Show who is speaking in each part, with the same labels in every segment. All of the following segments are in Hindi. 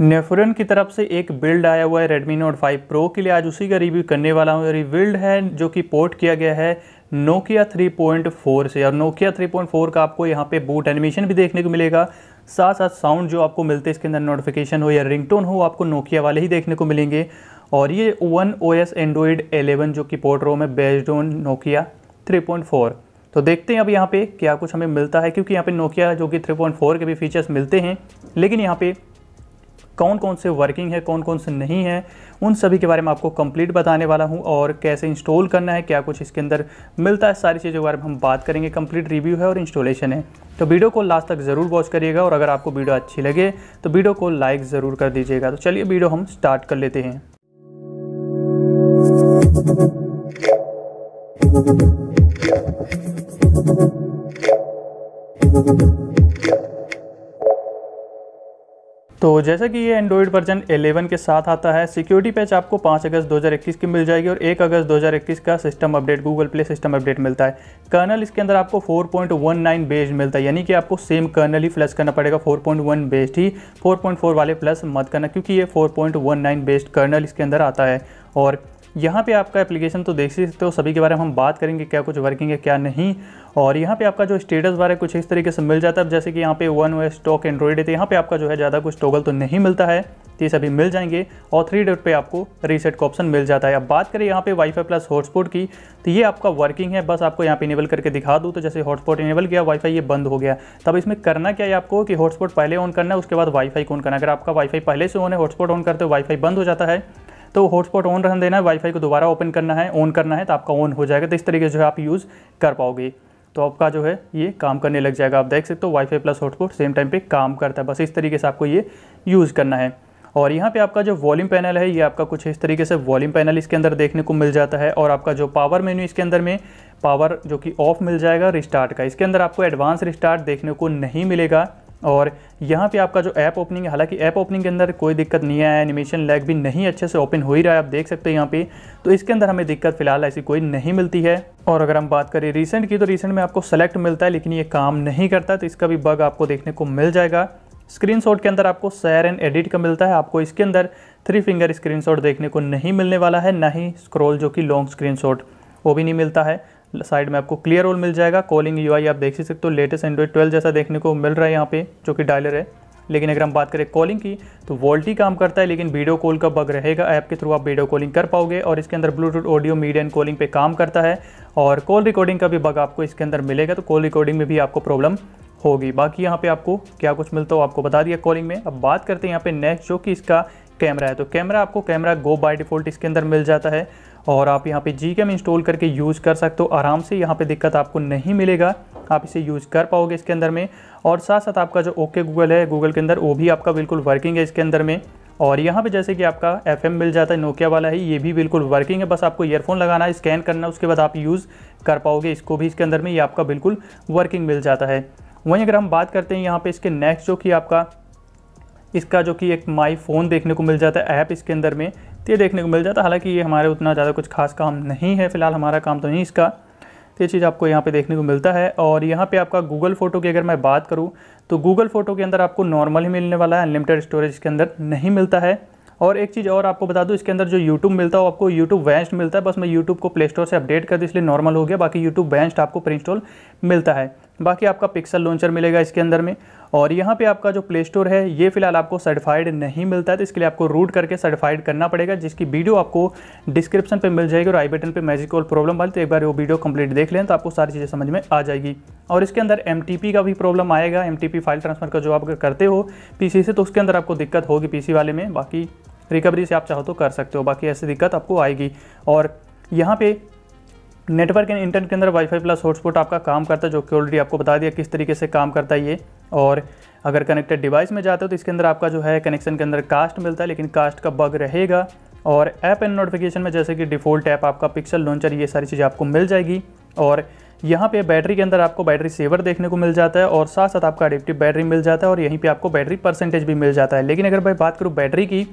Speaker 1: नेफुरन की तरफ से एक बिल्ड आया हुआ है रेडमी नोट 5 प्रो के लिए आज उसी का रिव्यू करने वाला हूँ ये बिल्ड है जो कि पोर्ट किया गया है नोकिया 3.4 से और नोकिया 3.4 का आपको यहाँ पे बूट एनिमेशन भी देखने को मिलेगा साथ साथ साउंड जो आपको मिलते हैं इसके अंदर नोटिफिकेशन हो या रिंगटोन हो आपको नोकिया वाले ही देखने को मिलेंगे और ये one O S Android eleven जो कि पोर्ट रोम है बेस्ड ऑन नोकिया थ्री तो देखते हैं अब यहाँ पे क्या कुछ हमें मिलता है क्योंकि यहाँ पे नोकिया जो कि 3.4 के भी फीचर्स मिलते हैं लेकिन यहाँ पे कौन कौन से वर्किंग है कौन कौन से नहीं है उन सभी के बारे में आपको कंप्लीट बताने वाला हूँ और कैसे इंस्टॉल करना है क्या कुछ इसके अंदर मिलता है सारी चीज़ों के बारे में हम बात करेंगे कंप्लीट रिव्यू है और इंस्टॉलेशन है तो वीडियो को लास्ट तक ज़रूर वॉच करिएगा और अगर आपको वीडियो अच्छी लगे तो वीडियो को लाइक ज़रूर कर दीजिएगा तो चलिए वीडियो हम स्टार्ट कर लेते हैं तो जैसा कि ये एंड्रॉयड वर्जन 11 के साथ आता है सिक्योरिटी पैच आपको 5 अगस्त 2021 की मिल जाएगी और 1 अगस्त 2021 का system update Google Play system update मिलता है कर्नल इसके अंदर आपको 4.19 बेस्ड मिलता है यानी कि आपको सेम कर्नल ही फ्लैश करना पड़ेगा 4.1 बेस्ड ही 4.4 वाले प्लस मत करना क्योंकि ये 4.19 बेस्ड कर्नल इसके अंदर आता है और यहाँ पे आपका एप्लीकेशन तो देख सकते हो सभी के बारे में हम बात करेंगे क्या कुछ वर्किंग है क्या नहीं और यहाँ पे आपका जो स्टेटस बारे कुछ इस तरीके से मिल जाता है जैसे कि यहाँ पे वन वे स्टॉक एंड्रॉइड है तो यहाँ पे आपका जो है ज़्यादा कुछ टोगल तो नहीं मिलता है तो ये सभी मिल जाएंगे और थ्री डेट पे आपको रीसेट का ऑप्शन मिल जाता है अब बात करें यहाँ पे वाईफाई प्लस हॉटस्पॉट की तो ये आपका वर्किंग है बस आपको यहाँ पे इनेबल करके दिखा दूँ तो जैसे हॉटस्पॉट इनेबल किया वाईफाई ये बंद हो गया तब इसमें करना क्या है आपको कि हॉटस्पॉट पहले ऑन करना है उसके बाद वाईफाई को ऑन करना अगर आपका वाईफाई पहले से ऑन है हॉटस्पॉट ऑन करते हो वाईफाई बंद हो जाता है तो हॉटस्पॉट ऑन रहने देना है वाईफाई को दोबारा ओपन करना है ऑन करना है तो आपका ऑन हो जाएगा तो इस तरीके से जो है आप यूज़ कर पाओगे तो आपका जो है ये काम करने लग जाएगा आप देख सकते हो WiFi plus hotspot same time पे काम करता है बस इस तरीके से आपको ये यूज़ करना है और यहाँ पे आपका जो वॉल्यूम पैनल है ये आपका कुछ इस तरीके से वॉल्यूम पैनल इसके अंदर देखने को मिल जाता है और आपका जो पावर मेन्यू इसके अंदर में पावर जो कि ऑफ मिल जाएगा रिस्टार्ट का इसके अंदर आपको एडवांस रिस्टार्ट देखने को नहीं मिलेगा और यहाँ पे आपका जो ऐप ओपनिंग है हालांकि ऐप ओपनिंग के अंदर कोई दिक्कत नहीं है एनिमेशन लैग भी नहीं अच्छे से ओपन हो ही रहा है आप देख सकते हैं यहाँ पे तो इसके अंदर हमें दिक्कत फिलहाल ऐसी कोई नहीं मिलती है और अगर हम बात करें रिसेंट की तो रिसेंट में आपको सेलेक्ट मिलता है लेकिन ये काम नहीं करता तो इसका भी बग आपको देखने को मिल जाएगा स्क्रीन के अंदर आपको सैर एंड एडिट का मिलता है आपको इसके अंदर थ्री फिंगर स्क्रीन देखने को नहीं मिलने वाला है ना ही स्क्रोल जो कि लॉन्ग स्क्रीन वो भी नहीं मिलता है साइड में आपको क्लियर ऑल मिल जाएगा कॉलिंग यू आप देख ही सकते हो लेटेस्ट एंड्रॉइड ट्वेल्व जैसा देखने को मिल रहा है यहाँ पे जो कि डायलर है लेकिन अगर हम बात करें कॉलिंग की तो वॉल्टी काम करता है लेकिन वीडियो कॉल का बग रहेगा ऐप के थ्रू आप वीडियो कॉलिंग कर पाओगे और इसके अंदर Bluetooth audio media and calling पे काम करता है और कॉल रिकॉर्डिंग का भी बग आपको इसके अंदर मिलेगा तो कॉल रिकॉर्डिंग में भी आपको प्रॉब्लम होगी बाकी यहाँ पे आपको क्या कुछ मिलता हो आपको बता दिया कॉलिंग में अब बात करते हैं यहाँ पे नेक्स्ट जो कि इसका कैमरा है तो कैमरा आपको कैमरा गो बाय डिफ़ॉल्ट इसके अंदर मिल जाता है और आप यहाँ पे जी इंस्टॉल करके यूज़ कर सकते हो आराम से यहाँ पे दिक्कत आपको नहीं मिलेगा आप इसे यूज़ कर पाओगे इसके अंदर में और साथ साथ आपका जो ओके गूगल है गूगल के अंदर वो भी आपका बिल्कुल वर्किंग है इसके अंदर में और यहाँ पे जैसे कि आपका एफ मिल जाता है नोकिया वाला है ये भी बिल्कुल वर्किंग है बस आपको ईयरफोन लगाना है स्कैन करना है उसके बाद आप यूज़ कर पाओगे इसको भी इसके अंदर में ये आपका बिल्कुल वर्किंग मिल जाता है वहीं अगर हम बात करते हैं यहाँ पे इसके नेक्स्ट जो कि आपका इसका जो कि एक माई फ़ोन देखने को मिल जाता है ऐप इसके अंदर में तो ये देखने को मिल जाता है हालांकि ये हमारे उतना ज़्यादा कुछ खास काम नहीं है फिलहाल हमारा काम तो नहीं इसका तो ये चीज़ आपको यहाँ पे देखने को मिलता है और यहाँ पे आपका गूगल फ़ोटो की अगर मैं बात करूँ तो गूगल फ़ोटो के अंदर आपको नॉर्मल ही मिलने वाला है अनलिमिटेड स्टोरेज इसके अंदर नहीं मिलता है और एक चीज़ और आपको बता दूँ इसके अंदर जो यूट्यूब मिलता है आपको यूट्यूब वेंस्ट मिलता है बस मैं यूट्यूब को प्ले स्टोर से अपडेट कर दूँ इसलिए नॉर्मल हो गया बाकी यूट्यूब वैंस्ट आपको प्रिंस्टॉल मिलता है बाकी आपका पिक्सल लॉन्चर मिलेगा इसके अंदर में और यहाँ पे आपका जो प्ले स्टोर है ये फिलहाल आपको सर्टिफाइड नहीं मिलता है तो इसके लिए आपको रूट करके सर्टिफाइड करना पड़ेगा जिसकी वीडियो आपको डिस्क्रिप्शन पे मिल जाएगी और आई बटन पर मैजिक और प्रॉब्लम वाली तो एक बार वो वीडियो कंप्लीट देख लें तो आपको सारी चीज़ें समझ में आ जाएगी और इसके अंदर एम का भी प्रॉब्लम आएगा एम फाइल ट्रांसफर का जो आप करते हो पी से तो उसके अंदर आपको दिक्कत होगी पी वाले में बाकी रिकवरी से आप चाहो तो कर सकते हो बाकी ऐसी दिक्कत आपको आएगी और यहाँ पे नेटवर्क एंड इंटरनेट के अंदर वाईफाई प्लस हॉटस्पॉट आपका काम करता है जो कि ऑलरेडी आपको बता दिया किस तरीके से काम करता है ये और अगर कनेक्टेड डिवाइस में जाते हो तो इसके अंदर आपका जो है कनेक्शन के अंदर कास्ट मिलता है लेकिन कास्ट का बग रहेगा और ऐप एंड नोटिफिकेशन में जैसे कि डिफ़ॉल्ट ऐप आपका पिक्सल लॉन्चर ये सारी चीज़ें आपको मिल जाएगी और यहाँ पे बैटरी के अंदर आपको बैटरी सेवर देखने को मिल जाता है और साथ साथ आपका एडिप्टिव बैटरी मिल जाता है और यहीं पे आपको बैटरी परसेंटेज भी मिल जाता है लेकिन अगर मैं बात करूँ बैटरी की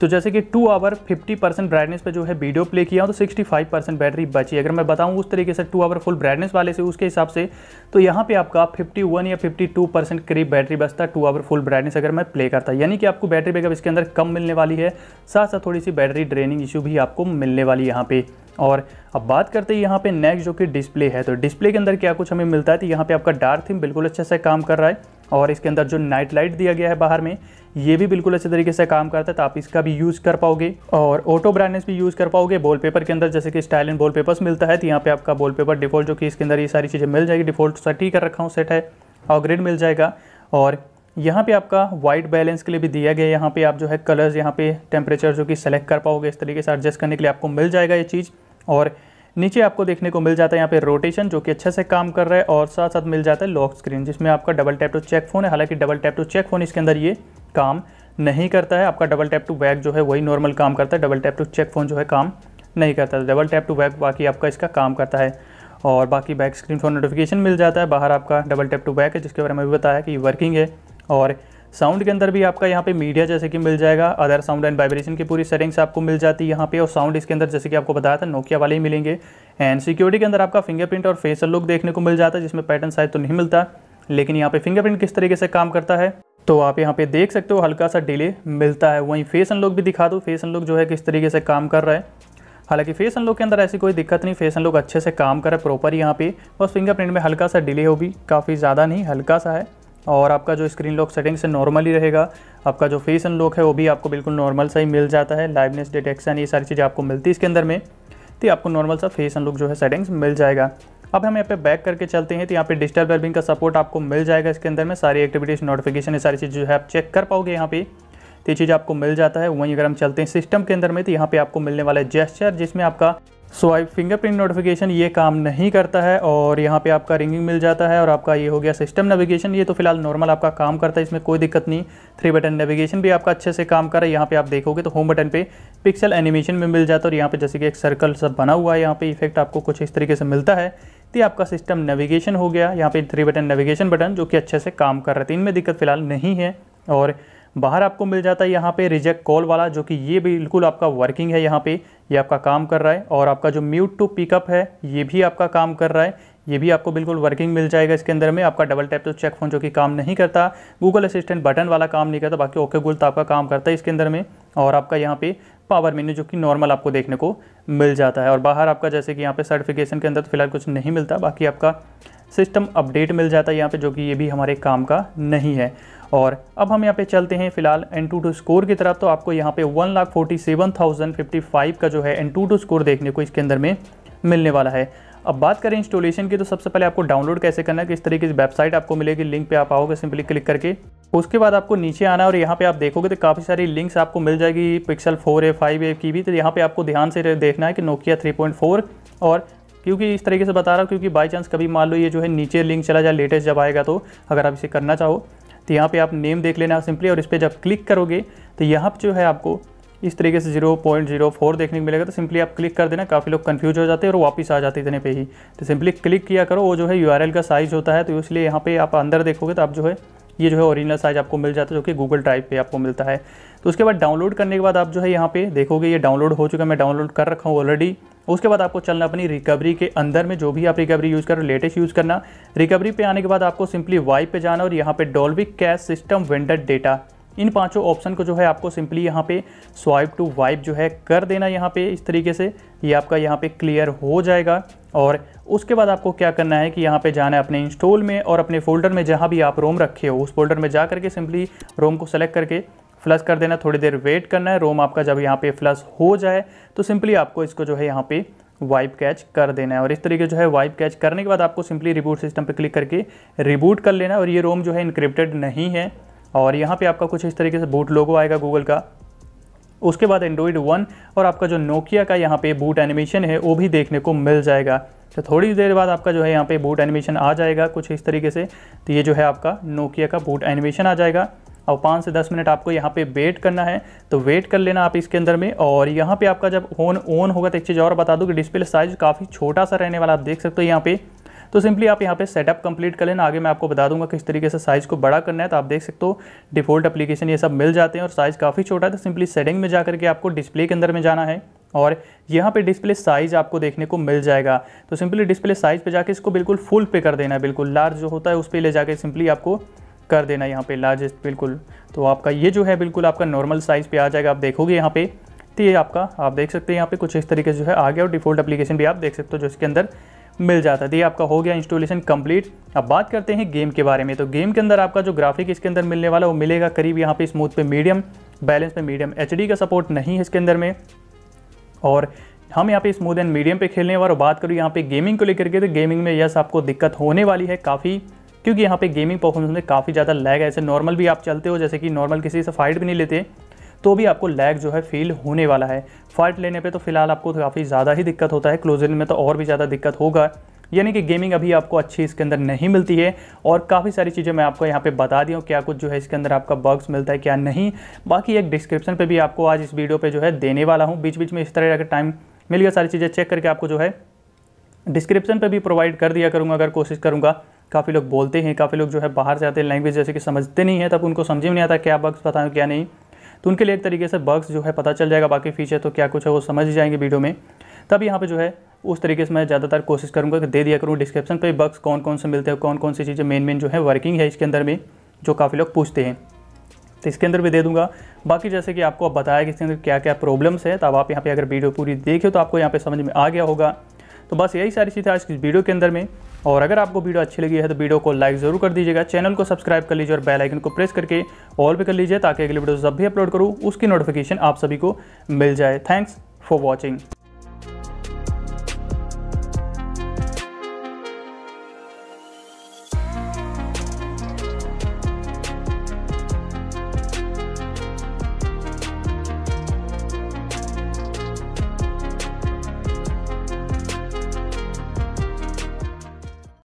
Speaker 1: तो जैसे कि two hour fifty percent brightness पे जो है वीडियो प्ले किया तो सिक्सटी फाइव परसेंट बैटरी बची अगर मैं बताऊँ उस तरीके से टू आवर फुल ब्राइटनेस वाले से उसके हिसाब से तो यहाँ पे आपका फिफ्टी वन या फिफ्टी टू परसेंट करीब बैटरी बचता टू आवर फुल ब्राइटनेस अगर मैं प्ले करता यानी कि आपको बैटरी बैकअप इसके अंदर कम मिलने वाली है साथ साथ थोड़ी सी बैटरी ड्रेनिंग इशू भी आपको मिलने वाली यहाँ पर और अब बात करते हैं यहाँ पे नेक्स्ट जो कि डिस्प्ले है तो डिस्प्ले के अंदर क्या कुछ हमें मिलता है तो यहाँ पे आपका डार्क थीम बिल्कुल अच्छे से काम कर रहा है और इसके अंदर जो नाइट लाइट दिया गया है बाहर में ये भी बिल्कुल अच्छे तरीके से काम करता है तो आप इसका भी यूज़ कर पाओगे और ऑटो ब्राइटनेस भी यूज़ कर पाओगे बॉल पेपर के अंदर जैसे कि स्टाइल एंड बॉल पेपर्स मिलता है तो यहाँ पे आपका बॉल पेपर डिफॉल्ट जो कि इसके अंदर ये सारी चीज़ें मिल जाएगी डिफॉल्ट सटी कर रखा हूँ सेट है और ग्रेड मिल जाएगा और यहाँ पे आपका वाइट बैलेंस के लिए भी दिया गया है यहाँ पे आप जो है कलर्स यहाँ पे टेम्परेचर जो कि सेलेक्ट कर पाओगे इस तरीके से एडजस्ट करने के लिए आपको मिल जाएगा ये चीज़ और नीचे आपको देखने को मिल जाता है यहाँ पे रोटेशन जो कि अच्छे से काम कर रहा है और साथ साथ मिल जाता है लॉक स्क्रीन जिसमें आपका double tap to check phone है हालांकि double tap to check phone इसके अंदर ये काम नहीं करता है आपका डबल टैप टू बैक जो है वही नॉर्मल काम करता है double tap to check phone जो है काम नहीं करता है डबल टैप टू बैक बाकी आपका इसका काम करता है और बाकी बैक स्क्रीन फ़ोन नोटिफिकेशन मिल जाता है बाहर आपका डबल टैप टू बैक है जिसके बारे में भी बताया कि ये वर्किंग है और साउंड के अंदर भी आपका यहाँ पे मीडिया जैसे कि मिल जाएगा अदर साउंड एंड वाइब्रेशन की पूरी सेटिंग्स आपको मिल जाती है यहाँ पे और साउंड इसके अंदर जैसे कि आपको बताया था नोकिया वाले ही मिलेंगे एंड सिक्योरिटी के अंदर आपका फिंगरप्रिंट और फेसल लुक देखने को मिल जाता है जिसमें पैटर्न साइज तो नहीं मिलता लेकिन यहाँ पे फिंगरप्रिंट किस तरीके से काम करता है तो आप यहाँ पे देख सकते हो हल्का सा डिले मिलता है वहीं फेस अनलॉक भी दिखा दो फेस अनलॉक जो है किस तरीके से काम कर रहा है हालांकि फेस अनलॉक के अंदर ऐसी कोई दिक्कत नहीं फेस अनलॉक अच्छे से काम कर रहा है प्रॉपर यहाँ पे बस फिंगरप्रिंट में हल्का सा डिले होगी काफ़ी ज़्यादा नहीं हल्का सा है और आपका जो स्क्रीन लॉक सेटिंग से नॉर्मली रहेगा आपका जो फेस अनलॉक है वो भी आपको बिल्कुल नॉर्मल सा ही मिल जाता है लाइवनेस डिटेक्शन ये सारी चीज़ें आपको मिलती है इसके अंदर में तो आपको नॉर्मल सा फेस अनलॉक जो है सेटिंग्स मिल जाएगा अब हम यहाँ पे बैक करके चलते हैं तो यहाँ पे डिजिटल वेलबिंग का सपोर्ट आपको मिल जाएगा इसके अंदर में सारी एक्टिविटीज़ नोटिफिकेशन सारी चीज़ जो है आप चेक कर पाओगे यहाँ पे तो ये चीज़ आपको मिल जाता है वहीं अगर हम चलते हैं सिस्टम के अंदर में तो यहाँ पे आपको मिलने वाला जेस्चर जिसमें आपका स्वाइप फिंगरप्रिंट नोटिफिकेशन ये काम नहीं करता है और यहाँ पे आपका रिंगिंग मिल जाता है और आपका ये हो गया सिस्टम नेविगेशन ये तो फिलहाल नॉर्मल आपका काम करता है इसमें कोई दिक्कत नहीं थ्री बटन नेविगेशन भी आपका अच्छे से काम कर रहा है यहाँ पे आप देखोगे तो होम बटन पे पिक्सल एनिमेशन में मिल जाता है और यहाँ पे जैसे कि एक सर्कल सब बना हुआ है यहाँ पे इफेक्ट आपको कुछ इस तरीके से मिलता है तो आपका सिस्टम नेविगेशन हो गया यहाँ पे थ्री बटन नेविगेशन बटन जो कि अच्छे से काम कर रहे थे इनमें दिक्कत फिलहाल नहीं है और बाहर आपको मिल जाता है यहाँ पे रिजेक्ट कॉल वाला जो कि ये बिल्कुल आपका वर्किंग है यहाँ पे ये यह आपका काम कर रहा है और आपका जो म्यूट टू पिकअप है ये भी आपका काम कर रहा है ये भी आपको बिल्कुल वर्किंग मिल जाएगा इसके अंदर में आपका double tap to check phone जो कि काम नहीं करता गूगल असिस्टेंट बटन वाला काम नहीं करता बाकी ओके गूगल तो आपका काम करता है इसके अंदर में और आपका यहाँ पे पावर मेन्यू जो कि नॉर्मल आपको देखने को मिल जाता है और बाहर आपका जैसे कि यहाँ पे सर्टिफिकेशन के अंदर तो फिलहाल कुछ नहीं मिलता बाकी आपका सिस्टम अपडेट मिल जाता है यहाँ पे जो कि ये भी हमारे काम का नहीं है और अब हम यहाँ पे चलते हैं फिलहाल एन टू टू स्कोर की तरफ तो आपको यहाँ पे one lakh forty seven thousand fifty five का जो है एन टू टू स्कोर देखने को इसके अंदर में मिलने वाला है अब बात करें इंस्टॉलेशन की तो सबसे पहले आपको डाउनलोड कैसे करना है किस तरीके से वेबसाइट आपको मिलेगी लिंक पे आप आओगे सिंपली क्लिक करके उसके बाद आपको नीचे आना और यहाँ पे आप देखोगे तो काफ़ी सारी लिंक्स आपको मिल जाएगी pixel four A five A की भी तो यहाँ पे आपको ध्यान से देखना है कि नोकिया फोर और क्योंकि इस तरीके से बता रहा हूँ क्योंकि बाई चांस कभी मान लो ये जो है नीचे लिंक चला जाए लेटेस्ट जब आएगा तो अगर आप इसे करना चाहो तो यहाँ पे आप नेम देख लेना सिंपली और इस पर जब क्लिक करोगे तो यहाँ पर जो है आपको इस तरीके से जीरो पॉइंट जीरो फोर देखने को मिलेगा तो सिंपली आप क्लिक कर देना काफ़ी लोग कन्फ्यूज हो जाते हैं और वापस आ जाते इतने पे ही तो सिंपली क्लिक किया करो वो जो है यू का साइज़ होता है तो इसलिए यहाँ पर आप अंदर देखोगे तो आप जो है ये जो है ओरिजिनल साइज आपको मिल जाता है जो कि गूगल ड्राइव पे आपको मिलता है तो उसके बाद डाउनलोड करने के बाद आप जो है यहाँ पे देखोगे ये डाउनलोड हो चुका है मैं डाउनलोड कर रखा हूँ ऑलरेडी उसके बाद आपको चलना अपनी रिकवरी के अंदर में जो भी आप रिकवरी यूज़ कर रहे हो लेटेस्ट यूज़ करना रिकवरी पे आने के बाद आपको सिंपली वाई पे जाना और यहाँ पे Dalvik cache system vendor data इन पांचों ऑप्शन को जो है आपको सिंपली यहाँ पे स्वाइप टू वाइप जो है कर देना यहाँ पे इस तरीके से ये आपका यहाँ पे क्लियर हो जाएगा और उसके बाद आपको क्या करना है कि यहाँ पे जाना है अपने इंस्टॉल में और अपने फोल्डर में जहाँ भी आप रोम रखे हो उस फोल्डर में जा करके सिंपली रोम को सेलेक्ट करके फ्लस कर देना थोड़ी देर वेट करना है रोम आपका जब यहाँ पर फ्लस हो जाए तो सिंपली आपको इसको जो है यहाँ पर वाइप कैच कर देना है और इस तरीके जो है वाइप कैच करने के बाद आपको सिंपली रिबूट सिस्टम पर क्लिक करके रिबूट कर लेना है और ये रोम जो है इनक्रिप्टेड नहीं है और यहाँ पे आपका कुछ इस तरीके से बूट लोगो आएगा गूगल का उसके बाद एंड्रॉइड वन और आपका जो नोकिया का यहाँ पे बूट एनिमेशन है वो भी देखने को मिल जाएगा तो थोड़ी देर बाद आपका जो है यहाँ पे बूट एनिमेशन आ जाएगा कुछ इस तरीके से तो ये जो है आपका नोकिया का बूट एनिमेशन आ जाएगा और पाँच से दस मिनट आपको यहाँ पे वेट करना है तो वेट कर लेना आप इसके अंदर में और यहाँ पे आपका जब ऑन ऑन होगा तो एक चीज़ और बता दूँ कि डिस्प्ले साइज़ काफ़ी छोटा सा रहने वाला आप देख सकते हो यहाँ पे तो सिंपली आप यहाँ पे सेटअप कंप्लीट कर लेना आगे मैं आपको बता दूंगा किस तरीके से साइज़ को बड़ा करना है तो आप देख सकते हो डिफ़ॉल्ट एप्लीकेशन ये सब मिल जाते हैं और साइज़ काफ़ी छोटा है तो सिंपली सेटिंग में जा करके आपको डिस्प्ले के अंदर में जाना है और यहाँ पे डिस्प्ले साइज़ आपको देखने को मिल जाएगा तो सिंपली डिस्प्ले साइज़ पे जाके इसको बिल्कुल फुल पे कर देना है बिल्कुल लार्ज जो होता है उस पर ले जाके सिंपली आपको कर देना यहाँ पे लार्जेस्ट बिल्कुल तो आपका ये जो है बिल्कुल आपका नॉर्मल साइज़ पे आ जाएगा आप देखोगे यहाँ पे तो ये आपका आप देख सकते हैं यहाँ पे कुछ इस तरीके से जो है आ गया और डिफ़ॉल्ट एप्लीकेशन भी आप देख सकते हो जो इसके अंदर मिल जाता है तो ये आपका हो गया इंस्टॉलेशन कंप्लीट अब बात करते हैं गेम के बारे में तो गेम के अंदर आपका जो ग्राफिक इसके अंदर मिलने वाला वो मिलेगा करीब यहाँ पे स्मूथ पे मीडियम बैलेंस पे मीडियम एच का सपोर्ट नहीं है इसके अंदर में और हम यहाँ पे स्मूथ एंड मीडियम पे खेलने वाले और बात करूँ यहाँ पे गेमिंग को लेकर के तो गेमिंग में यस आपको दिक्कत होने वाली है काफ़ी क्योंकि यहाँ पे गेमिंग परफॉर्मेंस में काफ़ी ज़्यादा लैग है ऐसे नॉर्मल भी आप चलते हो जैसे कि नॉर्मल किसी से फाइट भी नहीं लेते तो भी आपको लैग जो है फील होने वाला है फॉल्ट लेने पे तो फिलहाल आपको काफ़ी ज़्यादा ही दिक्कत होता है क्लोजिंग में तो और भी ज़्यादा दिक्कत होगा यानी कि गेमिंग अभी आपको अच्छी इसके अंदर नहीं मिलती है और काफ़ी सारी चीज़ें मैं आपको यहाँ पे बता दी हूँ क्या कुछ जो है इसके अंदर आपका बग्स मिलता है क्या नहीं बाकी एक डिस्क्रिप्शन पे भी आपको आज इस वीडियो पे जो है देने वाला हूँ बीच बीच में इस तरह का टाइम मिल गया सारी चीज़ें चेक करके आपको जो है डिस्क्रिप्शन पर भी प्रोवाइड कर दिया करूँगा अगर कोशिश करूँगा काफ़ी लोग बोलते हैं काफ़ी लोग जो है बाहर से आते हैं लैंग्वेज जैसे कि समझते नहीं है तब उनको समझ में नहीं आता क्या बग्स बताएँ क्या नहीं तो उनके लिए एक तरीके से बग्स जो है पता चल जाएगा बाकी फीचर तो क्या कुछ है वो समझ ही जाएंगे वीडियो में तब यहाँ पर जो है उस तरीके से मैं ज़्यादातर कोशिश करूँगा कि दे दिया करूँ डिस्क्रिप्शन पर बग्स कौन कौन से मिलते हैं कौन कौन सी चीज़ें मेन मेन जो है वर्किंग है इसके अंदर में जो काफ़ी लोग पूछते हैं तो इसके अंदर भी दे दूंगा बाकी जैसे कि आपको अब बताया कि इसके अंदर क्या क्या प्रॉब्लम्स है तो आप यहाँ पे अगर वीडियो पूरी देखे तो आपको यहाँ पे समझ में आ गया होगा तो बस यही सारी चीज़ें आज की वीडियो के अंदर में और अगर आपको वीडियो अच्छी लगी है तो वीडियो को लाइक ज़रूर कर दीजिएगा चैनल को सब्सक्राइब कर लीजिए और बेल आइकन को प्रेस करके ऑल पे कर लीजिए ताकि अगली वीडियो जब भी अपलोड करूँ उसकी नोटिफिकेशन आप सभी को मिल जाए थैंक्स फॉर वॉचिंग